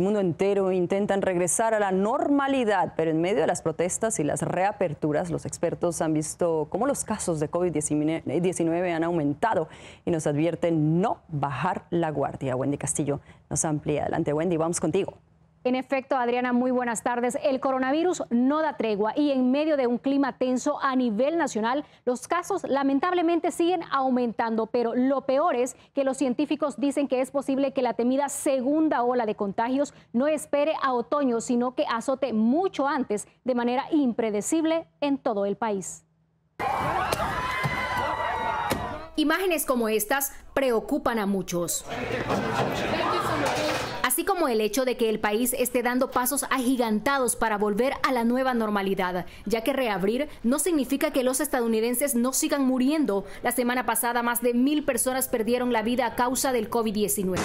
El mundo entero intentan regresar a la normalidad, pero en medio de las protestas y las reaperturas, los expertos han visto cómo los casos de COVID-19 han aumentado y nos advierten no bajar la guardia. Wendy Castillo nos amplía. Adelante, Wendy, vamos contigo. En efecto, Adriana, muy buenas tardes. El coronavirus no da tregua y en medio de un clima tenso a nivel nacional, los casos lamentablemente siguen aumentando, pero lo peor es que los científicos dicen que es posible que la temida segunda ola de contagios no espere a otoño, sino que azote mucho antes de manera impredecible en todo el país. Imágenes como estas preocupan a muchos así como el hecho de que el país esté dando pasos agigantados para volver a la nueva normalidad, ya que reabrir no significa que los estadounidenses no sigan muriendo. La semana pasada más de mil personas perdieron la vida a causa del COVID-19.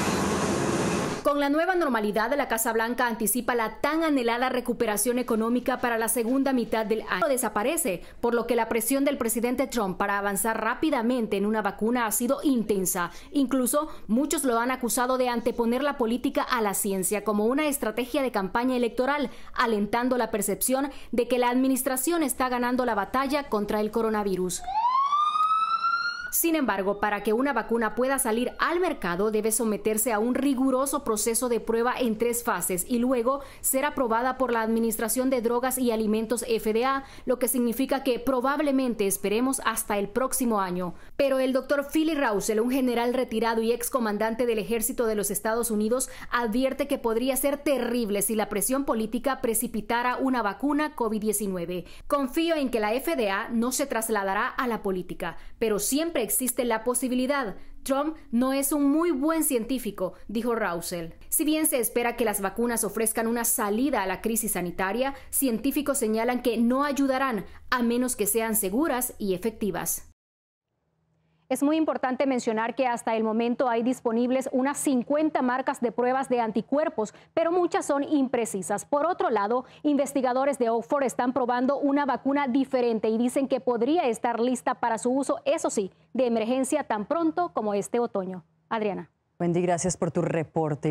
Con la nueva normalidad, la Casa Blanca anticipa la tan anhelada recuperación económica para la segunda mitad del año. Desaparece, por lo que la presión del presidente Trump para avanzar rápidamente en una vacuna ha sido intensa. Incluso muchos lo han acusado de anteponer la política a la ciencia como una estrategia de campaña electoral, alentando la percepción de que la administración está ganando la batalla contra el coronavirus. Sin embargo, para que una vacuna pueda salir al mercado debe someterse a un riguroso proceso de prueba en tres fases y luego ser aprobada por la Administración de Drogas y Alimentos FDA, lo que significa que probablemente esperemos hasta el próximo año. Pero el doctor Philly Rausel, un general retirado y excomandante del ejército de los Estados Unidos, advierte que podría ser terrible si la presión política precipitara una vacuna COVID-19. Confío en que la FDA no se trasladará a la política, pero siempre existe la posibilidad. Trump no es un muy buen científico, dijo Rausel. Si bien se espera que las vacunas ofrezcan una salida a la crisis sanitaria, científicos señalan que no ayudarán a menos que sean seguras y efectivas. Es muy importante mencionar que hasta el momento hay disponibles unas 50 marcas de pruebas de anticuerpos, pero muchas son imprecisas. Por otro lado, investigadores de Oxford están probando una vacuna diferente y dicen que podría estar lista para su uso, eso sí, de emergencia tan pronto como este otoño. Adriana. Wendy, gracias por tu reporte.